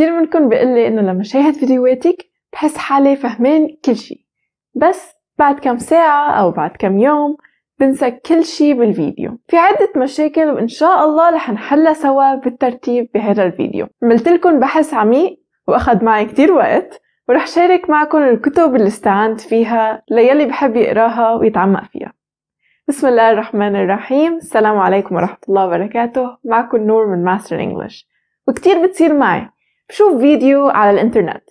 كتير منكم بيقول لي انه لما شاهد فيديوهاتك بحس حالي فهمان كل شي بس بعد كم ساعة او بعد كم يوم بنسى كل شي بالفيديو في عدة مشاكل وإن شاء الله رح نحلها سوا بالترتيب بهذا الفيديو عملت لكم بحث عميق وأخذ معي كتير وقت ورح شارك معكم الكتب اللي استعنت فيها ليلي بحب يقراها ويتعمق فيها بسم الله الرحمن الرحيم السلام عليكم ورحمة الله وبركاته معكم نور من ماستر انجلش وكتير بتصير معي بشوف فيديو على الانترنت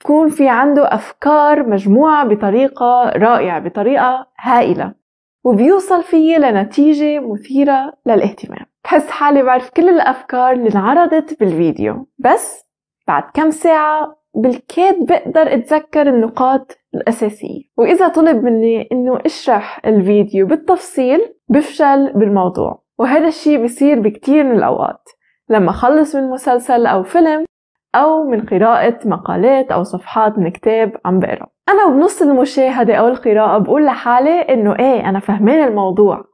بكون في عنده أفكار مجموعة بطريقة رائعة بطريقة هائلة وبيوصل فيي لنتيجة مثيرة للاهتمام بحس حالي بعرف كل الأفكار اللي انعرضت بالفيديو بس بعد كم ساعة بالكاد بقدر اتذكر النقاط الأساسية وإذا طلب مني إنه اشرح الفيديو بالتفصيل بفشل بالموضوع وهذا الشي بيصير بكتير من الأوقات لما أخلص من مسلسل أو فيلم أو من قراءة مقالات أو صفحات من كتاب عم بقرا أنا بنص المشاهدة أو القراءة بقول لحالي إنه إيه أنا فهمان الموضوع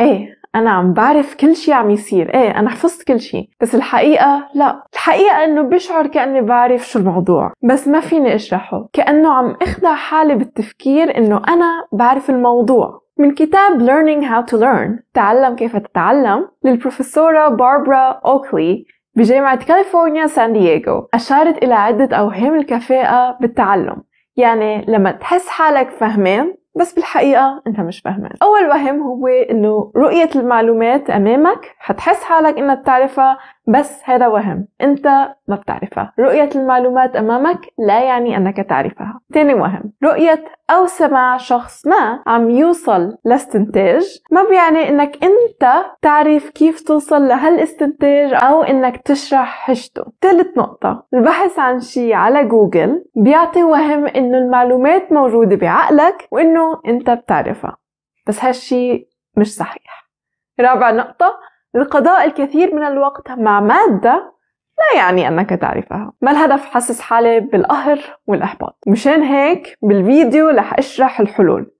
إيه أنا عم بعرف كل شي عم يصير إيه أنا حفظت كل شي بس الحقيقة لا الحقيقة إنه بشعر كأني بعرف شو الموضوع بس ما فيني أشرحه كأنه عم أخدع حالي بالتفكير إنه أنا بعرف الموضوع من كتاب Learning How to Learn تعلم كيف تتعلم للبروفيسورة باربرا أوكلي بجامعة كاليفورنيا سان دييغو أشارت إلى عدة أوهام الكفاءة بالتعلم يعني لما تحس حالك فهمان بس بالحقيقة أنت مش فهمان أول وهم هو أنه رؤية المعلومات أمامك حتحس حالك أنك بتعرفها بس هذا وهم انت ما بتعرفها رؤية المعلومات امامك لا يعني انك تعرفها تاني وهم رؤية او سماع شخص ما عم يوصل لاستنتاج ما بيعني انك انت تعرف كيف توصل لهالاستنتاج او انك تشرح حجته تالت نقطة البحث عن شي على جوجل بيعطي وهم انه المعلومات موجودة بعقلك وانه انت بتعرفها بس هالشي مش صحيح رابع نقطة لقضاء الكثير من الوقت مع مادة لا يعني أنك تعرفها ما الهدف حسس حالي بالقهر والإحباط مشان هيك بالفيديو رح أشرح الحلول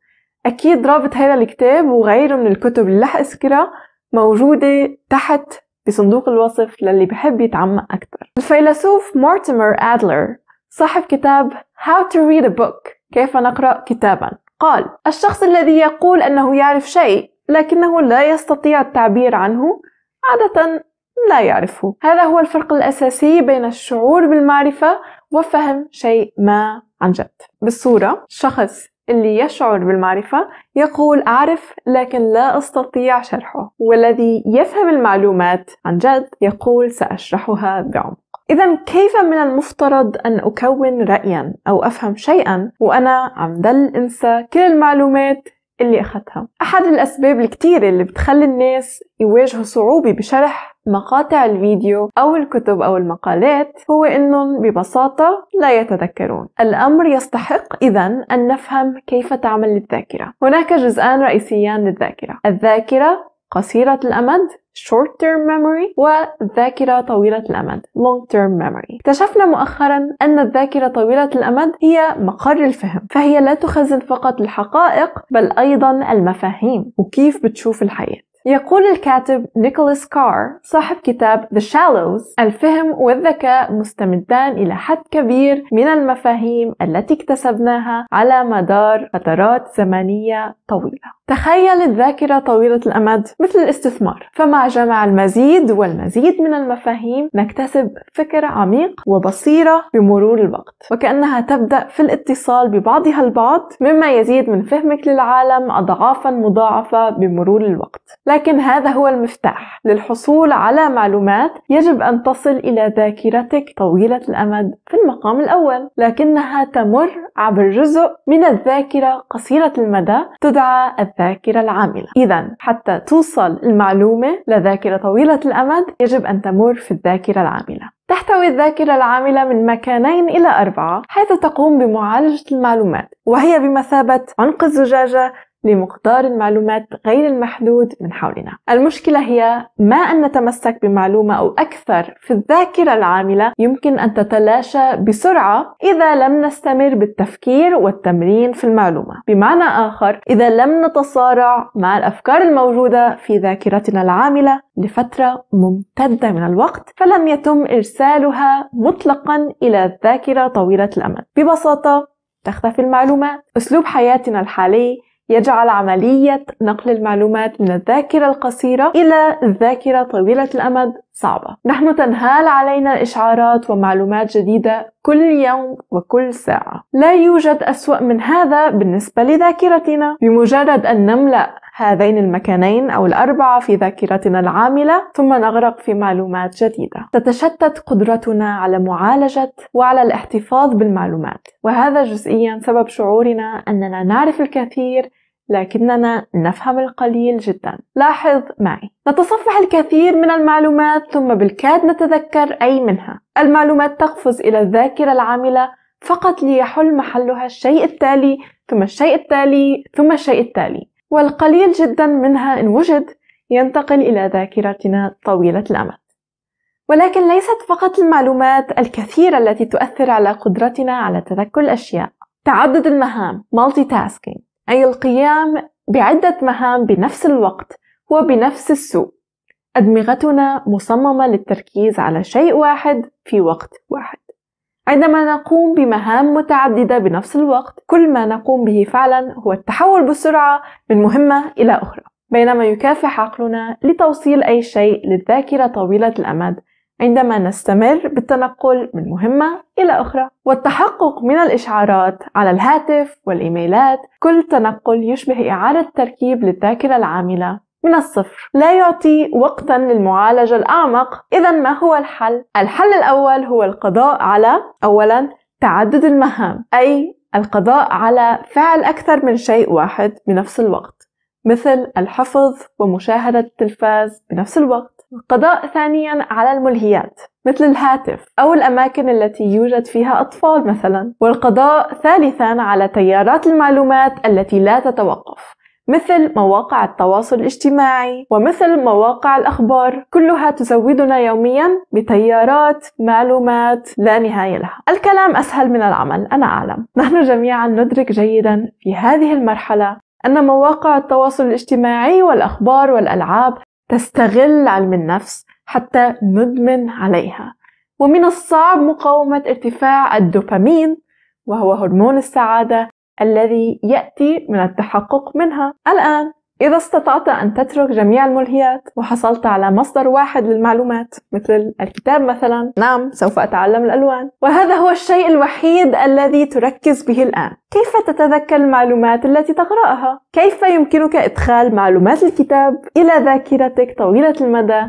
أكيد رابط هذا الكتاب وغيره من الكتب اللي رح أذكرها موجودة تحت بصندوق الوصف للي بحب يتعمق أكثر الفيلسوف مورتيمر أدلر صاحب كتاب How to read a book كيف نقرأ كتابا قال الشخص الذي يقول أنه يعرف شيء لكنه لا يستطيع التعبير عنه عادة لا يعرفه هذا هو الفرق الأساسي بين الشعور بالمعرفة وفهم شيء ما عن جد بالصورة الشخص اللي يشعر بالمعرفة يقول أعرف لكن لا أستطيع شرحه والذي يفهم المعلومات عن جد يقول سأشرحها بعمق إذا كيف من المفترض أن أكون رأيا أو أفهم شيئا وأنا عم دل أنسى كل المعلومات اللي أخذتها أحد الأسباب الكتيرة اللي بتخلي الناس يواجهوا صعوبة بشرح مقاطع الفيديو أو الكتب أو المقالات هو إنهم ببساطة لا يتذكرون الأمر يستحق إذا أن نفهم كيف تعمل الذاكرة هناك جزءان رئيسيان للذاكرة الذاكرة قصيرة الأمد short term memory وذاكرة طويلة الأمد long term memory اكتشفنا مؤخرا أن الذاكرة طويلة الأمد هي مقر الفهم فهي لا تخزن فقط الحقائق بل أيضا المفاهيم وكيف بتشوف الحياة يقول الكاتب نيكولاس كار صاحب كتاب The Shallows الفهم والذكاء مستمدان إلى حد كبير من المفاهيم التي اكتسبناها على مدار فترات زمنية طويلة تخيل الذاكرة طويلة الأمد مثل الاستثمار فمع جمع المزيد والمزيد من المفاهيم نكتسب فكر عميق وبصيرة بمرور الوقت وكأنها تبدأ في الاتصال ببعضها البعض مما يزيد من فهمك للعالم أضعافا مضاعفة بمرور الوقت لكن هذا هو المفتاح للحصول على معلومات يجب أن تصل إلى ذاكرتك طويلة الأمد في المقام الأول لكنها تمر عبر جزء من الذاكرة قصيرة المدى تدعى الذاكرة العاملة إذا حتى توصل المعلومة لذاكرة طويلة الأمد يجب أن تمر في الذاكرة العاملة تحتوي الذاكرة العاملة من مكانين إلى أربعة حيث تقوم بمعالجة المعلومات وهي بمثابة عنق الزجاجة لمقدار المعلومات غير المحدود من حولنا. المشكلة هي ما أن نتمسك بمعلومة أو أكثر في الذاكرة العاملة يمكن أن تتلاشى بسرعة إذا لم نستمر بالتفكير والتمرين في المعلومة. بمعنى آخر، إذا لم نتصارع مع الأفكار الموجودة في ذاكرتنا العاملة لفترة ممتدة من الوقت، فلن يتم إرسالها مطلقا إلى الذاكرة طويلة الأمد. ببساطة تختفي المعلومات. أسلوب حياتنا الحالي يجعل عملية نقل المعلومات من الذاكرة القصيرة إلى الذاكرة طويلة الأمد صعبة. نحن تنهال علينا إشعارات ومعلومات جديدة كل يوم وكل ساعة. لا يوجد أسوأ من هذا بالنسبة لذاكرتنا. بمجرد أن نملأ هذين المكانين أو الأربعة في ذاكرتنا العاملة ثم نغرق في معلومات جديدة تتشتت قدرتنا على معالجة وعلى الاحتفاظ بالمعلومات وهذا جزئيا سبب شعورنا أننا نعرف الكثير لكننا نفهم القليل جدا لاحظ معي نتصفح الكثير من المعلومات ثم بالكاد نتذكر أي منها المعلومات تقفز إلى الذاكرة العاملة فقط ليحل محلها الشيء التالي ثم الشيء التالي ثم الشيء التالي والقليل جدا منها إن وجد ينتقل إلى ذاكرتنا طويلة الأمد ولكن ليست فقط المعلومات الكثيرة التي تؤثر على قدرتنا على تذكر الأشياء تعدد المهام multitasking أي القيام بعدة مهام بنفس الوقت وبنفس السوء أدمغتنا مصممة للتركيز على شيء واحد في وقت واحد عندما نقوم بمهام متعددة بنفس الوقت كل ما نقوم به فعلا هو التحول بسرعة من مهمة إلى أخرى بينما يكافح عقلنا لتوصيل أي شيء للذاكرة طويلة الأمد عندما نستمر بالتنقل من مهمة إلى أخرى والتحقق من الإشعارات على الهاتف والإيميلات كل تنقل يشبه إعادة تركيب للذاكرة العاملة من الصفر لا يعطي وقتا للمعالجة الأعمق إذا ما هو الحل؟ الحل الأول هو القضاء على أولا تعدد المهام أي القضاء على فعل أكثر من شيء واحد بنفس الوقت مثل الحفظ ومشاهدة التلفاز بنفس الوقت القضاء ثانيا على الملهيات مثل الهاتف أو الأماكن التي يوجد فيها أطفال مثلا والقضاء ثالثا على تيارات المعلومات التي لا تتوقف مثل مواقع التواصل الاجتماعي ومثل مواقع الأخبار كلها تزودنا يوميا بتيارات معلومات لا نهاية لها الكلام أسهل من العمل أنا أعلم نحن جميعا ندرك جيدا في هذه المرحلة أن مواقع التواصل الاجتماعي والأخبار والألعاب تستغل علم النفس حتى ندمن عليها ومن الصعب مقاومة ارتفاع الدوبامين وهو هرمون السعادة الذي يأتي من التحقق منها الآن إذا استطعت أن تترك جميع الملهيات وحصلت على مصدر واحد للمعلومات مثل الكتاب مثلا نعم سوف أتعلم الألوان وهذا هو الشيء الوحيد الذي تركز به الآن كيف تتذكر المعلومات التي تقرأها؟ كيف يمكنك إدخال معلومات الكتاب إلى ذاكرتك طويلة المدى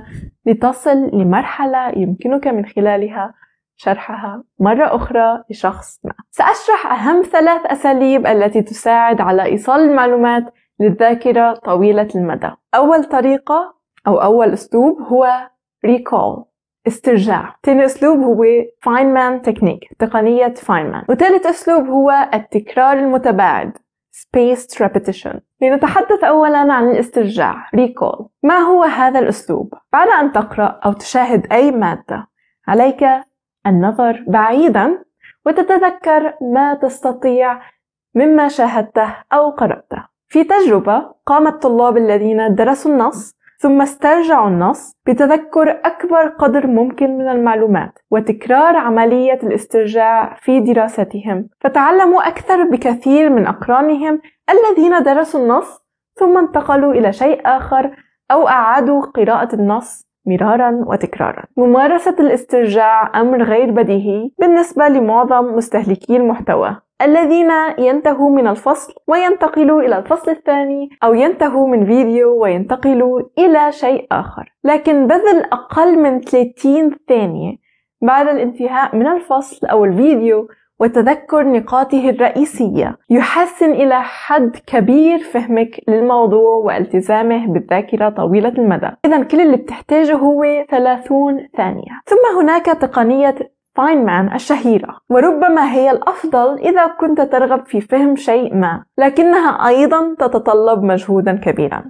لتصل لمرحلة يمكنك من خلالها شرحها مرة أخرى لشخص ما سأشرح أهم ثلاث أساليب التي تساعد على إيصال المعلومات للذاكرة طويلة المدى أول طريقة أو أول أسلوب هو recall استرجاع تاني أسلوب هو Feynman تكنيك تقنية فاينمان وثالث أسلوب هو التكرار المتباعد spaced repetition لنتحدث أولا عن الاسترجاع recall ما هو هذا الأسلوب؟ بعد أن تقرأ أو تشاهد أي مادة عليك النظر بعيدا وتتذكر ما تستطيع مما شاهدته أو قرأته في تجربة قام الطلاب الذين درسوا النص ثم استرجعوا النص بتذكر أكبر قدر ممكن من المعلومات وتكرار عملية الاسترجاع في دراستهم فتعلموا أكثر بكثير من أقرانهم الذين درسوا النص ثم انتقلوا إلى شيء آخر أو أعادوا قراءة النص مرارا وتكرارا ممارسة الاسترجاع أمر غير بديهي بالنسبة لمعظم مستهلكي المحتوى الذين ينتهوا من الفصل وينتقلوا إلى الفصل الثاني أو ينتهوا من فيديو وينتقلوا إلى شيء آخر لكن بذل أقل من 30 ثانية بعد الانتهاء من الفصل أو الفيديو وتذكر نقاطه الرئيسية يحسن إلى حد كبير فهمك للموضوع والتزامه بالذاكرة طويلة المدى إذا كل اللي بتحتاجه هو 30 ثانية ثم هناك تقنية فاينمان الشهيرة وربما هي الأفضل إذا كنت ترغب في فهم شيء ما لكنها أيضا تتطلب مجهودا كبيرا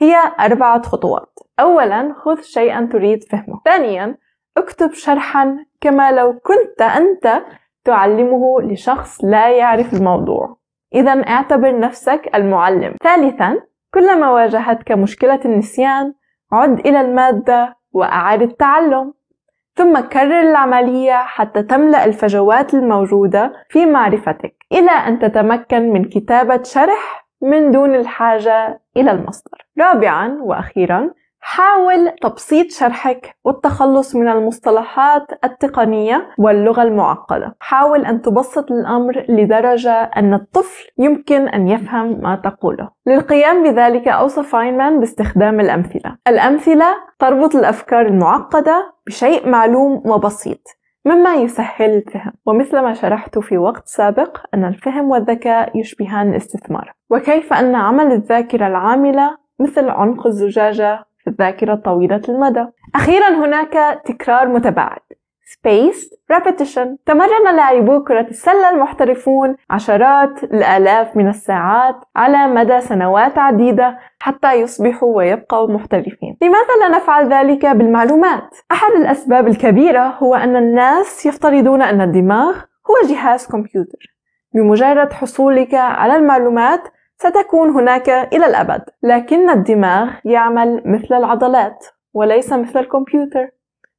هي أربعة خطوات أولا خذ شيئا تريد فهمه ثانيا اكتب شرحا كما لو كنت أنت تعلمه لشخص لا يعرف الموضوع إذا اعتبر نفسك المعلم ثالثا كلما واجهتك مشكلة النسيان عد إلى المادة وأعد التعلم ثم كرر العملية حتى تملأ الفجوات الموجودة في معرفتك إلى أن تتمكن من كتابة شرح من دون الحاجة إلى المصدر. رابعاً وأخيراً، حاول تبسيط شرحك والتخلص من المصطلحات التقنية واللغة المعقدة. حاول أن تبسط الأمر لدرجة أن الطفل يمكن أن يفهم ما تقوله. للقيام بذلك أوصى فاينمان باستخدام الأمثلة. الأمثلة تربط الأفكار المعقدة بشيء معلوم وبسيط مما يسهل الفهم ومثل ما شرحت في وقت سابق أن الفهم والذكاء يشبهان الاستثمار وكيف أن عمل الذاكرة العاملة مثل عنق الزجاجة في الذاكرة طويلة المدى أخيرا هناك تكرار متباعد Space Repetition تمرن لاعبو كرة السلة المحترفون عشرات الآلاف من الساعات على مدى سنوات عديدة حتى يصبحوا ويبقوا محترفين لماذا لا نفعل ذلك بالمعلومات؟ أحد الأسباب الكبيرة هو أن الناس يفترضون أن الدماغ هو جهاز كمبيوتر بمجرد حصولك على المعلومات ستكون هناك إلى الأبد لكن الدماغ يعمل مثل العضلات وليس مثل الكمبيوتر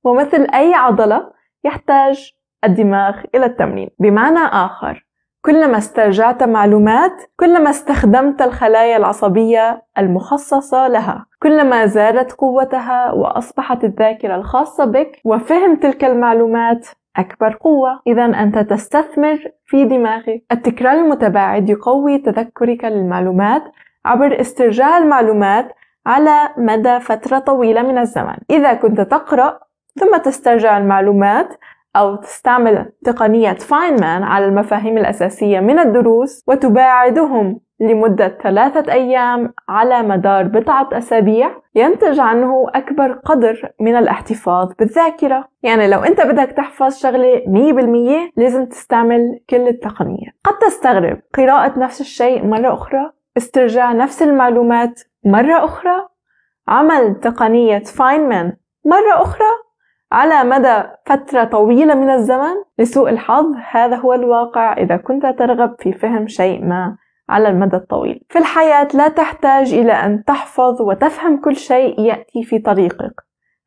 ومثل أي عضلة يحتاج الدماغ إلى التمرين بمعنى آخر كلما استرجعت معلومات كلما استخدمت الخلايا العصبية المخصصة لها كلما زادت قوتها وأصبحت الذاكرة الخاصة بك وفهم تلك المعلومات أكبر قوة إذا أنت تستثمر في دماغك التكرار المتباعد يقوي تذكرك للمعلومات عبر استرجاع المعلومات على مدى فترة طويلة من الزمن إذا كنت تقرأ ثم تسترجع المعلومات أو تستعمل تقنية فاينمان على المفاهيم الأساسية من الدروس وتباعدهم لمدة ثلاثة أيام على مدار بضعة أسابيع ينتج عنه أكبر قدر من الاحتفاظ بالذاكرة يعني لو أنت بدك تحفظ شغلة 100% لازم تستعمل كل التقنية قد تستغرب قراءة نفس الشيء مرة أخرى استرجاع نفس المعلومات مرة أخرى عمل تقنية فاينمان مرة أخرى على مدى فترة طويلة من الزمن لسوء الحظ هذا هو الواقع إذا كنت ترغب في فهم شيء ما على المدى الطويل في الحياة لا تحتاج إلى أن تحفظ وتفهم كل شيء يأتي في طريقك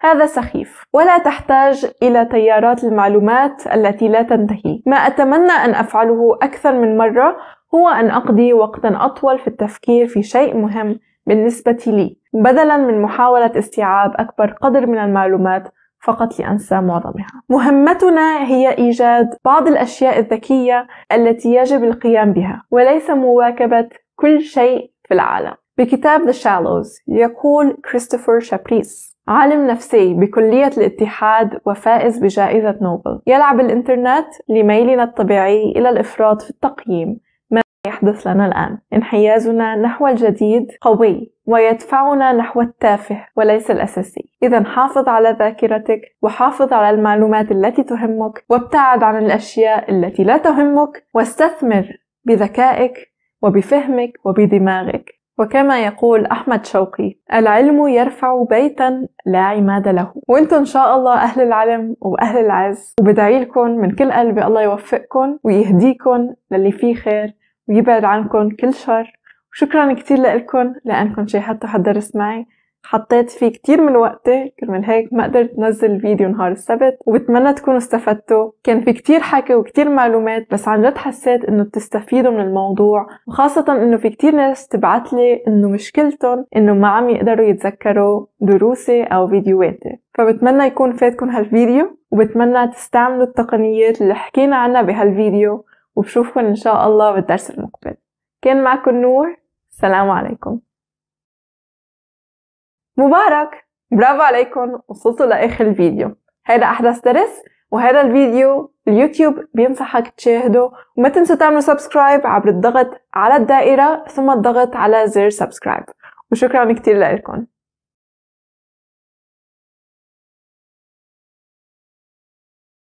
هذا سخيف ولا تحتاج إلى تيارات المعلومات التي لا تنتهي ما أتمنى أن أفعله أكثر من مرة هو أن أقضي وقتا أطول في التفكير في شيء مهم بالنسبة لي بدلا من محاولة استيعاب أكبر قدر من المعلومات فقط لأنسى معظمها. مهمتنا هي إيجاد بعض الأشياء الذكية التي يجب القيام بها وليس مواكبة كل شيء في العالم. بكتاب The Shallows يقول كريستوفر شابريس عالم نفسي بكلية الاتحاد وفائز بجائزة نوبل يلعب الإنترنت لميلنا الطبيعي إلى الإفراط في التقييم ما يحدث لنا الآن انحيازنا نحو الجديد قوي ويدفعنا نحو التافه وليس الأساسي إذا حافظ على ذاكرتك وحافظ على المعلومات التي تهمك وابتعد عن الأشياء التي لا تهمك واستثمر بذكائك وبفهمك وبدماغك وكما يقول أحمد شوقي العلم يرفع بيتا لا عماد له وانتم إن شاء الله أهل العلم وأهل العز وبدعي لكم من كل قلبي الله يوفقكم ويهديكم للي فيه خير ويبعد عنكم كل شر وشكرا كتير لكم لأنكم شاهدتوا درس معي حطيت فيه كتير من وقتي كرمال هيك ما قدرت نزل فيديو نهار السبت وبتمنى تكونوا استفدتوا كان في كتير حكي وكتير معلومات بس عن جد حسيت انه بتستفيدوا من الموضوع وخاصة انه في كتير ناس تبعت لي انه مشكلتهم انه ما عم يقدروا يتذكروا دروسي او فيديوهاتي فبتمنى يكون فاتكم هالفيديو وبتمنى تستعملوا التقنيات اللي حكينا عنها بهالفيديو وبشوفكم ان شاء الله بالدرس المقبل كان معكم نور سلام عليكم مبارك برافو عليكم وصلتوا لاخر الفيديو هيدا احدث درس وهذا الفيديو اليوتيوب بينصحك تشاهده وما تنسوا تعملوا سبسكرايب عبر الضغط على الدائرة ثم الضغط على زر سبسكرايب وشكرا كتير لكم